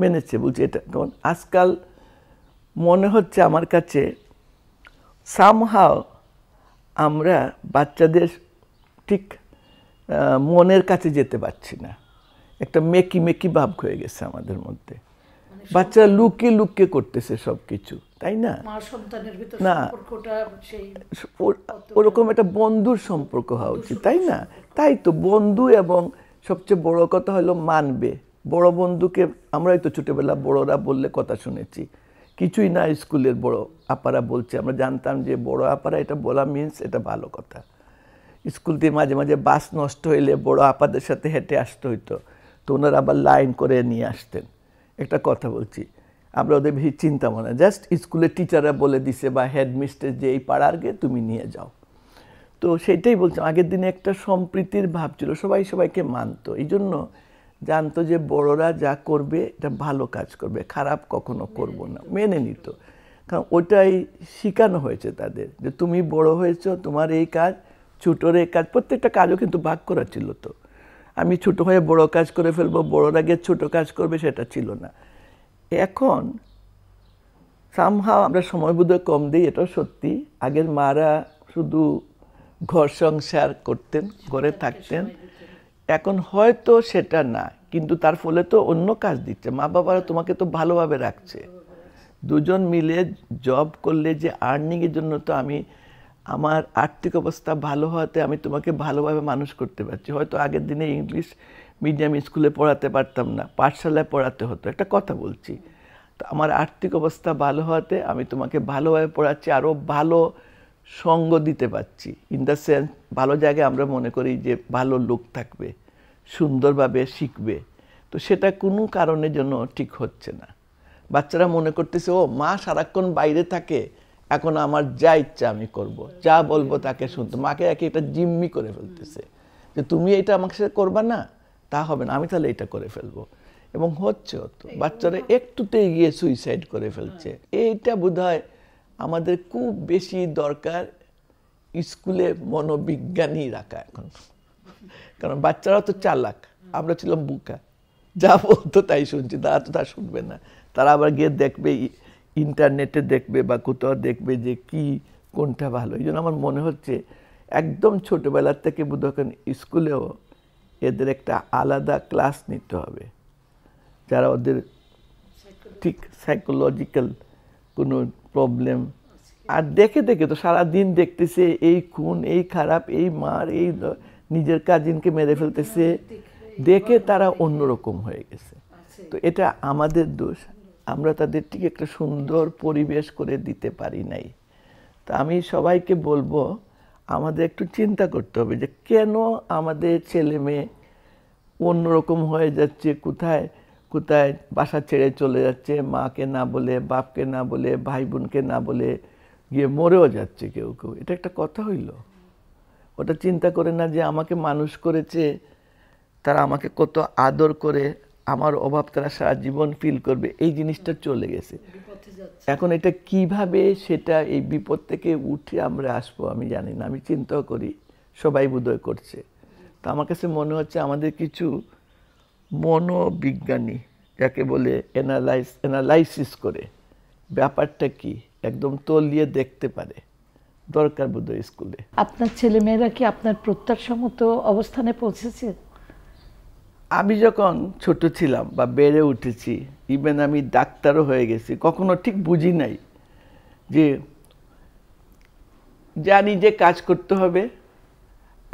Speaker 2: মেনেছে বুঝে এটা কারণ আজকাল মনে হচ্ছে আমার কাছে সামহাও আমরা বাচ্চাদের ঠিক মনের কাছে যেতে পারছি না একটা মেকি মেকি ভাব হয়ে গেছে আমাদের মধ্যে মানে বাচ্চারা লুকিয়ে লুকিয়ে করতেছে সব কিছু তাই না না ওরকম একটা বন্ধুর সম্পর্ক হওয়া উচিত তাই না তাই তো বন্ধু এবং সবচেয়ে বড় কথা হলো মানবে বড় বন্ধুকে আমরাই তো ছোটোবেলা বড়রা বললে কথা শুনেছি কিছুই না স্কুলের বড় আপারা বলছে আমরা জানতাম যে বড় আপারা এটা বলা মিনস এটা ভালো কথা স্কুল দিয়ে মাঝে মাঝে বাস নষ্ট হইলে বড় আপাদের সাথে হেঁটে আসতে হইতো তো ওনারা আবার লাইন করে নিয়ে আসতেন একটা কথা বলছি আমরা ওদের বেশি চিন্তা মনে জাস্ট স্কুলের টিচাররা বলে দিছে বা হেডমিস্ট্রেস যে এই পাড়ারকে তুমি নিয়ে যাও তো সেটাই বলছি আগের দিনে একটা সম্প্রীতির ভাব ছিল সবাই সবাইকে মানতো এই জন্য জানতো যে বড়রা যা করবে এটা ভালো কাজ করবে খারাপ কখনো করব না মেনে নিত কারণ ওটাই শেখানো হয়েছে তাদের যে তুমি বড় হয়েছ তোমার এই কাজ ছোটোর এই কাজ প্রত্যেকটা কাজও কিন্তু ভাগ করা ছিল তো আমি ছোট হয়ে বড় কাজ করে ফেলবো বড়োর গিয়ে ছোটো কাজ করবে সেটা ছিল না এখন সামহাও আমরা সময় বোধহয় কম দিই এটাও সত্যি আগের মারা শুধু ঘর সংসার করতেন ঘরে থাকতেন এখন হয়তো সেটা না কিন্তু তার ফলে তো অন্য কাজ দিচ্ছে মা বাবারা তোমাকে তো ভালোভাবে রাখছে দুজন মিলে জব করলে যে আর্নিংয়ের জন্য তো আমি আমার আর্থিক অবস্থা ভালো হওয়াতে আমি তোমাকে ভালোভাবে মানুষ করতে পারছি হয়তো আগের দিনে ইংলিশ মিডিয়াম স্কুলে পড়াতে পারতাম না পাঠশালায় পড়াতে হতো একটা কথা বলছি তো আমার আর্থিক অবস্থা ভালো হওয়াতে আমি তোমাকে ভালোভাবে পড়াচ্ছি আরও ভালো সঙ্গ দিতে পারছি ইন দ্য সেন্স ভালো জায়গায় আমরা মনে করি যে ভালো লোক থাকবে সুন্দরভাবে শিখবে তো সেটা কোনো কারণের জন্য ঠিক হচ্ছে না বাচ্চারা মনে করতেছে ও মা সারাক্ষণ বাইরে থাকে এখন আমার যা ইচ্ছা আমি করব। যা বলবো তাকে শুনতে মাকে একে এটা জিম্মি করে ফেলতেছে যে তুমি এটা আমাকে সাথে করবা না তা হবে না আমি তাহলে এটা করে ফেলবো এবং হচ্ছে তো বাচ্চারা একটুতে গিয়ে সুইসাইড করে ফেলছে এইটা বোধ আমাদের খুব বেশি দরকার স্কুলে মনোবিজ্ঞানী রাখা এখন কারণ বাচ্চারা তো চালাক আমরা ছিলাম বুকা যা বলতো তাই শুনছি তারা তো তা শুনবে না তারা আবার গিয়ে দেখবে ইন্টারনেটে দেখবে বা কোথাও দেখবে যে কি কোনটা ভালো এই জন্য আমার মনে হচ্ছে একদম ছোটোবেলার থেকে বোধহয় স্কুলেও এদের একটা আলাদা ক্লাস নিতে হবে যারা ওদের ঠিক সাইকোলজিক্যাল কোনো প্রবলেম আর দেখে দেখে তো সারাদিন দেখতেছে এই খুন এই খারাপ এই মার এই নিজের কাজিনকে মেরে ফেলতেছে দেখে তারা অন্যরকম হয়ে গেছে আচ্ছা। তো এটা আমাদের দোষ আমরা তাদের থেকে একটা সুন্দর পরিবেশ করে দিতে পারি নাই তা আমি সবাইকে বলবো আমাদের একটু চিন্তা করতে হবে যে কেন আমাদের ছেলে মেয়ে অন্যরকম হয়ে যাচ্ছে কোথায় কোথায় বাসা ছেড়ে চলে যাচ্ছে মাকে না বলে বাপকে না বলে ভাই বোনকে না বলে গিয়ে মরেও যাচ্ছে কেউ কেউ এটা একটা কথা হইল ওটা চিন্তা করে না যে আমাকে মানুষ করেছে তারা আমাকে কত আদর করে আমার অভাব তারা সারা জীবন ফিল করবে এই জিনিসটা চলে গেছে এখন এটা কিভাবে সেটা এই বিপদ থেকে উঠে আমরা আসবো আমি জানি না আমি চিন্তাও করি সবাই বোধহয় করছে তো আমার কাছে মনে হচ্ছে আমাদের কিছু মনোবিজ্ঞানী যাকে বলে এনালাইস অ্যানালাইসিস করে ব্যাপারটা কি একদম তলিয়ে দেখতে পারে দরকার বোধহয় স্কুলে আপনার
Speaker 1: ছেলেমেয়েরা কি আপনার প্রত্যাশা মতো অবস্থানে পৌঁছেছে
Speaker 2: আমি যখন ছোট ছিলাম বা বেড়ে উঠেছি ইভেন আমি ডাক্তারও হয়ে গেছি কখনো ঠিক বুঝি নাই যে জানি যে কাজ করতে হবে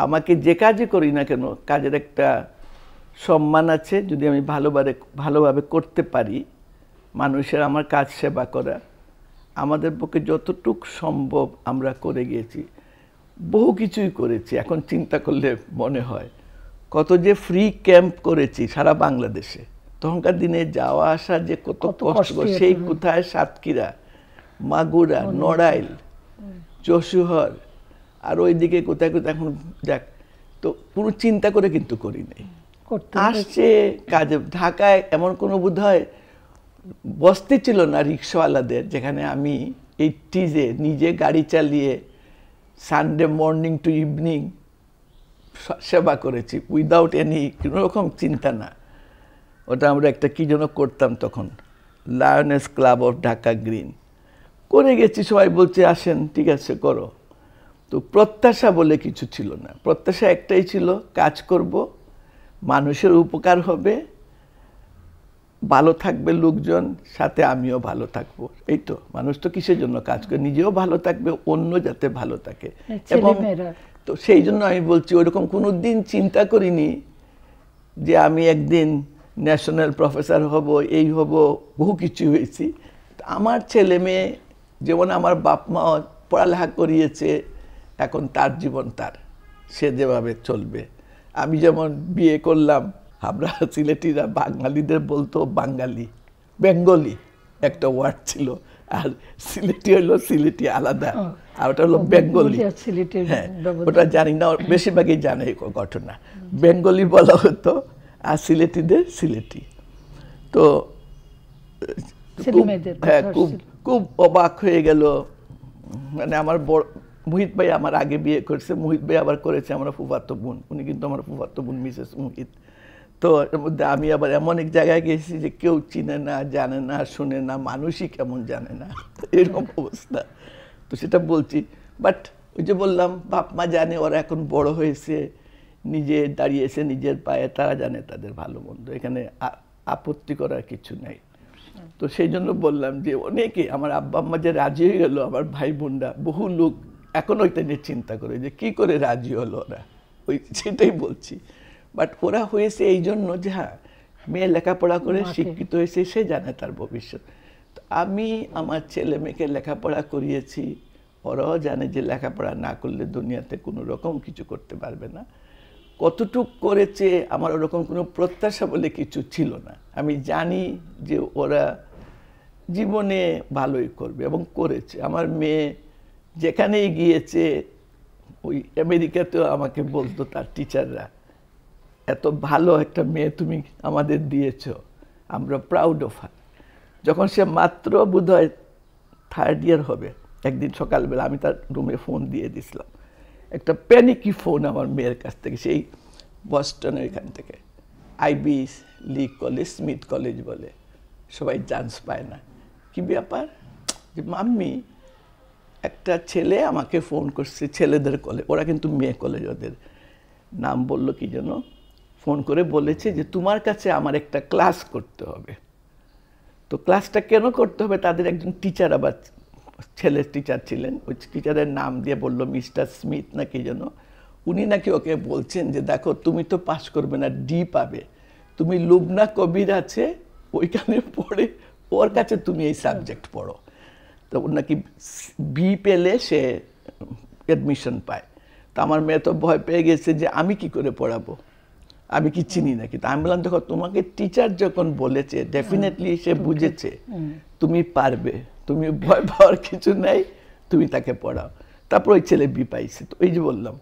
Speaker 2: আমাকে যে কাজই করি না কেন কাজের একটা সম্মান আছে যদি আমি ভালোভাবে ভালোভাবে করতে পারি মানুষের আমার কাজ সেবা করা আমাদের পক্ষে যতটুক সম্ভব আমরা করে গিয়েছি বহু কিছুই করেছি এখন চিন্তা করলে মনে হয় কত যে ফ্রি ক্যাম্প করেছি সারা বাংলাদেশে তখনকার দিনে যাওয়া আসা যে কত কষ্ট সেই কোথায় সাতক্ষীরা মাগুরা নড়াইল চশুহর আর ওইদিকে কোথায় কোথায় এখন যাক তো কোনো চিন্তা করে কিন্তু করি নাই আসছে কাজে ঢাকায় এমন কোনো বোধ হয় ছিল না রিক্সাওয়ালাদের যেখানে আমি টিজে নিজে গাড়ি চালিয়ে সানডে মর্নিং টু ইভিনিং সেবা করেছি উইদাউট এনি কোনো রকম চিন্তা না ওটা আমরা একটা কী যেন করতাম তখন lioness club of Dhaka green করে গেছি সবাই বলছে আসেন ঠিক আছে করো তো প্রত্যাশা বলে কিছু ছিল না প্রত্যাশা একটাই ছিল কাজ করব মানুষের উপকার হবে ভালো থাকবে লোকজন সাথে আমিও ভালো থাকবো এই তো মানুষ তো কিসের জন্য কাজ করে নিজেও ভালো থাকবে অন্য যাতে ভালো থাকে এবং তো সেই জন্য আমি বলছি ওরকম কোনো দিন চিন্তা করিনি যে আমি একদিন ন্যাশনাল প্রফেসর হব এই হব বহু কিছু হয়েছি আমার ছেলে মেয়ে যেমন আমার বাপ মা পড়ালেখা করিয়েছে এখন তার জীবন তার সে যেভাবে চলবে আমি যেমন বিয়ে করলাম আমরা সিলেটিরা বাঙালিদের বলতো বাঙালি বেঙ্গলি একটা ওয়ার্ড ছিল আর সিলেটি হলো সিলেটি আলাদা আর ওটা হলো বেঙ্গলি
Speaker 1: হ্যাঁ ওটা
Speaker 2: জানি না বেশিরভাগই জানে এই ঘটনা বেঙ্গলি বলা হতো আর সিলেটিদের সিলেটি তো হ্যাঁ খুব খুব অবাক হয়ে গেল মানে আমার বড় মুহিত ভাই আমার আগে বিয়ে করেছে মোহিত ভাই আবার করেছে আমার ফুফাতো বোন উনি কিন্তু আমার ফুফাতো বোন মিসেস মোহিত তো এর মধ্যে আমি আবার এমন এক জায়গায় গেছি যে কেউ চিনে না জানে না শুনে না মানুষই কেমন জানে না এরকম অবস্থা তো সেটা বলছি বাট ওই যে বললাম বাপ মা জানে ওরা এখন বড় হয়েছে নিজে দাঁড়িয়েছে নিজের পায়ে তারা জানে তাদের ভালো মন্দ এখানে আপত্তি করার কিছু নেই তো সেই জন্য বললাম যে অনেকে আমার আব্বা আম্মা যে রাজি হয়ে গেলো আমার ভাই বোনরা বহু লোক এখনও এটা নিয়ে চিন্তা করে যে কি করে রাজি হলো ওরা ওই সেটাই বলছি বাট ওরা হয়েছে এই জন্য যে হ্যাঁ মেয়ে লেখাপড়া করে শিক্ষিত হয়েছে সে জানে তার ভবিষ্যৎ আমি আমার ছেলে মেয়েকে লেখাপড়া করিয়েছি ওরাও জানে যে লেখাপড়া না করলে দুনিয়াতে কোনো রকম কিছু করতে পারবে না কতটুক করেছে আমার ওরকম কোনো প্রত্যাশা বলে কিছু ছিল না আমি জানি যে ওরা জীবনে ভালোই করবে এবং করেছে আমার মেয়ে যেখানেই গিয়েছে ওই আমেরিকাতেও আমাকে বলতো তার টিচাররা এত ভালো একটা মেয়ে তুমি আমাদের দিয়েছ আমরা প্রাউড অফ হার যখন সে মাত্র বোধহয় থার্ড ইয়ার হবে একদিন সকালবেলা আমি তার রুমে ফোন দিয়ে দিছিলাম একটা প্যানিকি ফোন আমার মেয়ের কাছ থেকে সেই বস্টনের এখান থেকে আইবি লি কলেজ স্মিথ কলেজ বলে সবাই চান্স পায় না কি ব্যাপার যে মাম্মি একটা ছেলে আমাকে ফোন করছে ছেলেদের কলেজ ওরা কিন্তু মেয়ে কলেজ ওদের নাম বললো কি যেন ফোন করে বলেছে যে তোমার কাছে আমার একটা ক্লাস করতে হবে তো ক্লাসটা কেন করতে হবে তাদের একজন টিচার আবার ছেলের টিচার ছিলেন ওই টিচারের নাম দিয়ে বলল মিস্টার স্মিথ নাকি যেন উনি নাকি ওকে বলছেন যে দেখো তুমি তো পাস করবে না ডি পাবে তুমি লুবনা কবির আছে ওইখানে পড়ে ওর কাছে তুমি এই সাবজেক্ট পড়ো তো নাকি বি পেলে সে অ্যাডমিশন পায় তো আমার মেয়ে তো ভয় পেয়ে গেছে যে আমি কি করে পড়াবো আমি কি চিনি না কিন্তু আমি বললাম দেখো তোমাকে টিচার যখন বলেছে ডেফিনেটলি সে বুঝেছে তুমি পারবে তুমি ভয় পাওয়ার কিছু নাই তুমি তাকে পড়াও তারপর ওই ছেলে বি পাইছে তো ওই যে বললাম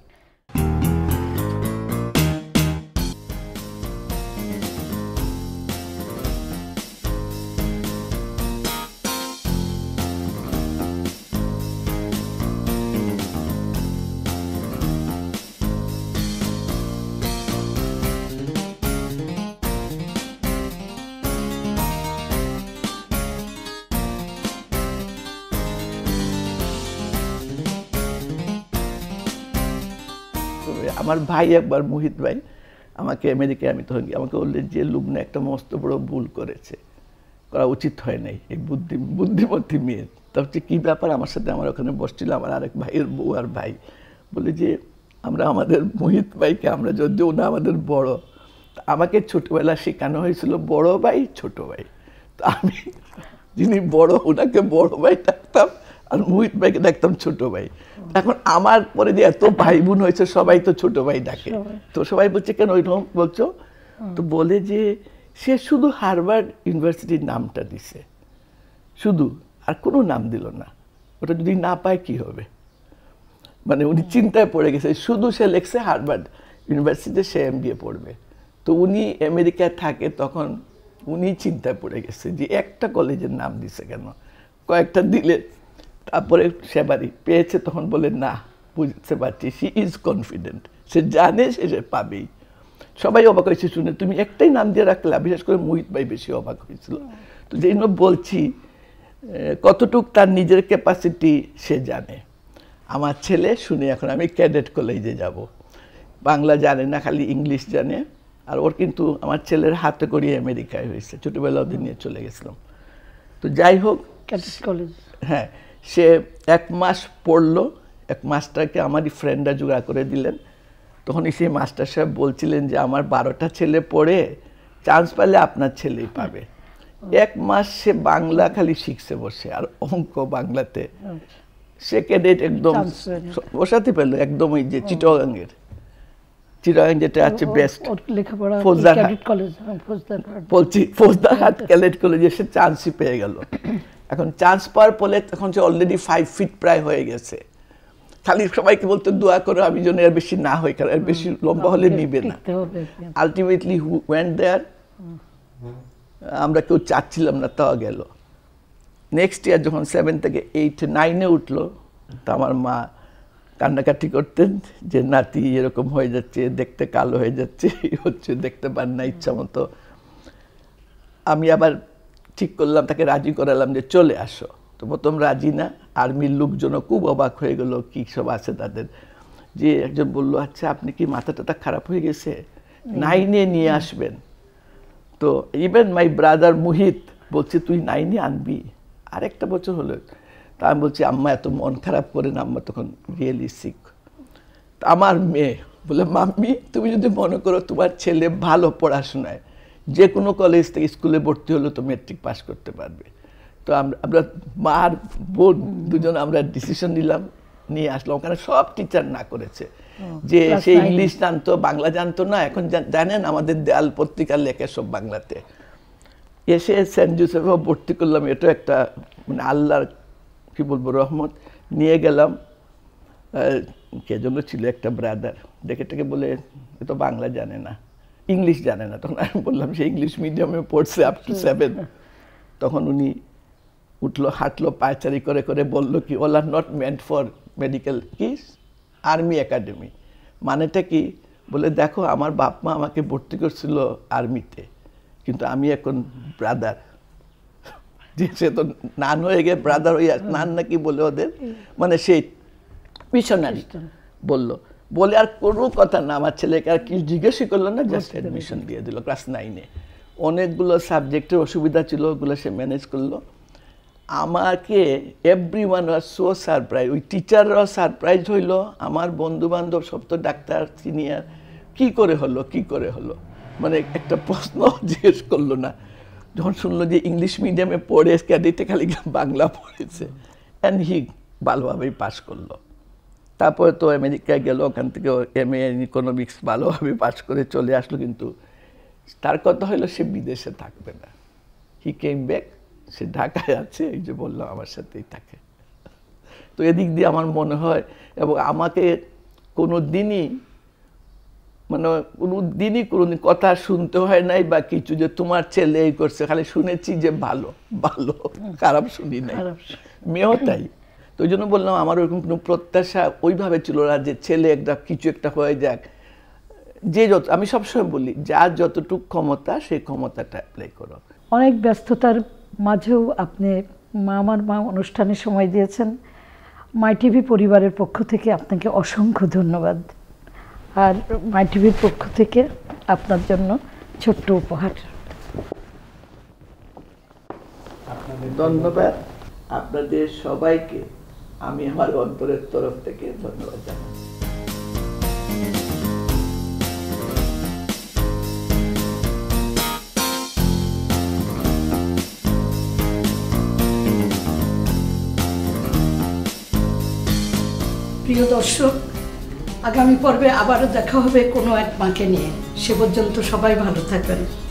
Speaker 2: আমার ভাই একবার মোহিত ভাই আমাকে আমেরিকায় আমি তখন আমাকে বললেন যে লুবনা একটা মস্ত বড় ভুল করেছে করা উচিত হয় নাই এই বুদ্ধি বুদ্ধিমতী মেয়ে হচ্ছে কী ব্যাপার আমার সাথে আমার ওখানে বসছিল আমার আরেক ভাইয়ের বউ আর ভাই বলে যে আমরা আমাদের মোহিত ভাইকে আমরা যদি ওনা আমাদের বড় আমাকে ছোটোবেলা শেখানো হয়েছিল বড় ভাই ছোট ভাই তো আমি যিনি বড় ওনাকে বড় ভাই ডাকতাম আর মোহিত ভাইকে ডাকতাম ছোট ভাই এখন আমার পরে যে এত ভাই বোন হয়েছে সবাই তো ছোট ভাই ডাকে তো সবাই বলছে কেন ওইরকম বলছো তো বলে যে সে শুধু হার্ভার্ড ইউনিভার্সিটির নামটা দিছে শুধু আর কোনো নাম দিল না ওটা যদি না পায় কি হবে মানে উনি চিন্তায় পড়ে গেছে শুধু সে লেখছে হার্ভার্ড ইউনিভার্সিটিতে সে এম বিএ পড়বে তো উনি আমেরিকায় থাকে তখন উনি চিন্তায় পড়ে গেছে যে একটা কলেজের নাম দিছে কেন কয়েকটা দিলে তারপরে সেবারই পেয়েছে তখন বলে না বুঝতে পারছি সি ইজ কনফিডেন্ট সে জানে সে যে পাবেই সবাই অবাক হয়েছে শুনে তুমি একটাই নাম দিয়ে রাখলা বিশেষ করে মোহিত ভাই বেশি অবাক হয়েছিল তো যেই বলছি কতটুক তার নিজের ক্যাপাসিটি সে জানে আমার ছেলে শুনে এখন আমি ক্যাডেট কলেজে যাব বাংলা জানে না খালি ইংলিশ জানে আর ওর কিন্তু আমার ছেলের হাতে করিয়ে আমেরিকায় হয়েছে ছোটোবেলা ওদের নিয়ে চলে গেছিলাম তো যাই হোক ক্যাডেট কলেজ হ্যাঁ সে এক মাস পড়লো এক মাসটাকে আমারই ফ্রেন্ডরা জোগাড় করে দিলেন তখনই সেই মাস্টার সাহেব বলছিলেন যে আমার বারোটা ছেলে পড়ে চান্স পালে আপনার ছেলেই পাবে এক মাস সে বাংলা খালি শিখছে বসে আর অঙ্ক বাংলাতে সে ক্যাডেট একদম বসাতে পারলো একদম ওই যে চিটগাঙ্গের চিটগাং যেটা আছে বেস্ট ফৌজদারহাট ফৌজদারহাট কলেজে সে চান্সই পেয়ে গেল এখন চান্স পাওয়ার পরে তখন সে অলরেডি ফাইভ ফিট প্রায় হয়ে গেছে খালি সবাইকে বলতো দোয়া করো আমি যেন এর বেশি না হয় কারণ এর বেশি লম্বা হলে নিবে না আলটিমেটলি হু ওয়েন্ট দেয়ার আমরা কেউ চাচ্ছিলাম না তাও গেল নেক্সট ইয়ার যখন সেভেন থেকে এইট নাইনে উঠলো তা আমার মা কান্নাকাটি করতেন যে নাতি এরকম হয়ে যাচ্ছে দেখতে কালো হয়ে যাচ্ছে হচ্ছে দেখতে পান না ইচ্ছা মতো আমি আবার ঠিক করলাম তাকে রাজি করালাম যে চলে আসো তো প্রথম রাজি না আর্মির লোকজন খুব অবাক হয়ে গেল কী সব আছে তাদের যে একজন বলল আচ্ছা আপনি কি মাথা টাথা খারাপ হয়ে গেছে নাইনে নিয়ে আসবেন তো ইভেন মাই ব্রাদার মুহিত বলছে তুই নাইনে আনবি আরেকটা বছর হলো তা আমি বলছি আম্মা এত মন খারাপ করে না আম্মা তখন রিয়েলি সিক আমার মেয়ে বলে মাম্মি তুমি যদি মনে করো তোমার ছেলে ভালো পড়াশোনায় যে কোনো কলেজ থেকে স্কুলে ভর্তি হলে তো মেট্রিক পাস করতে পারবে তো আমরা মা বোন দুজন আমরা ডিসিশন নিলাম নিয়ে আসলাম ওখানে সব টিচার না করেছে যে সে ইংলিশ জানতো বাংলা জানতো না এখন জানেন আমাদের দেয়াল পত্রিকা লেখে সব বাংলাতে এসে সেন্ট জোসেফ ভর্তি করলাম এটা একটা মানে আল্লাহর কি বলবো রহমত নিয়ে গেলাম কে জন্য ছিল একটা ব্রাদার দেখে থেকে বলে এ তো বাংলা জানে না ইংলিশ জানে না তখন আমি বললাম সে ইংলিশ মিডিয়ামে পড়ছে আপ টু সেভেন তখন উনি উঠলো হাঁটলো পায়চারি করে করে বলল কি all are not meant for medical কি আর্মি একাডেমি মানেটা কি বলে দেখো আমার বাপ মা আমাকে ভর্তি করছিল আর্মিতে কিন্তু আমি এখন ব্রাদার যে সে তো নান হয়ে গিয়ে ব্রাদার হয়ে নান নাকি বলে ওদের মানে সেই মিশনারি বললো বলে আর কোনো কথা না আমার ছেলেকে আর কি জিজ্ঞেসই করলো না জাস্ট অ্যাডমিশন দিয়ে দিল ক্লাস নাইনে অনেকগুলো সাবজেক্টের অসুবিধা ছিল ওগুলো সে ম্যানেজ করলো আমাকে every one was so surprise ওই টিচাররাও সারপ্রাইজ হইলো আমার বন্ধুবান্ধব সব তো ডাক্তার সিনিয়র কি করে হলো কি করে হলো মানে একটা প্রশ্ন *laughs* জিজ্ঞেস করলো না যখন শুনলো যে ইংলিশ মিডিয়ামে পড়ে ক্যাডেটে খালি বাংলা পড়েছে অ্যান্ড হি ভালোভাবেই পাশ করলো তারপরে তো আমেরিকায় গেল ওখান থেকে এম এ ইকোনমিক্স ভালোভাবে পাশ করে চলে আসলো কিন্তু তার কথা হলো সে বিদেশে থাকবে না হি কেম ব্যাক সে ঢাকায় আছে এই যে বললাম আমার সাথেই থাকে তো এদিক দিয়ে আমার মনে হয় এবং আমাকে কোনো দিনই মানে কোনো দিনই কোনো কথা শুনতে হয় নাই বা কিছু যে তোমার ছেলে এই করছে খালি শুনেছি যে ভালো ভালো খারাপ শুনি না মেয়েও তাই তো ওই জন্য বললাম আমার ওরকম কোনো প্রত্যাশা ওইভাবে ছিল না যে ছেলে একটা কিছু একটা হয়ে যাক যে যত আমি সবসময় বলি যার যতটুক ক্ষমতা সেই ক্ষমতাটা অ্যাপ্লাই করো
Speaker 1: অনেক ব্যস্ততার মাঝেও আপনি মা আমার মা অনুষ্ঠানে সময় দিয়েছেন মাই টিভি পরিবারের পক্ষ থেকে আপনাকে অসংখ্য ধন্যবাদ আর মাই টিভির পক্ষ থেকে আপনার জন্য ছোট্ট উপহার
Speaker 2: ধন্যবাদ আপনাদের সবাইকে আমি আমার অন্তরের তরফ থেকে ধন্যবাদ জানাচ্ছি
Speaker 1: প্রিয় দর্শক আগামী পর্বে আবারও দেখা হবে কোনো এক মাকে নিয়ে সে পর্যন্ত সবাই ভালো থাকবেন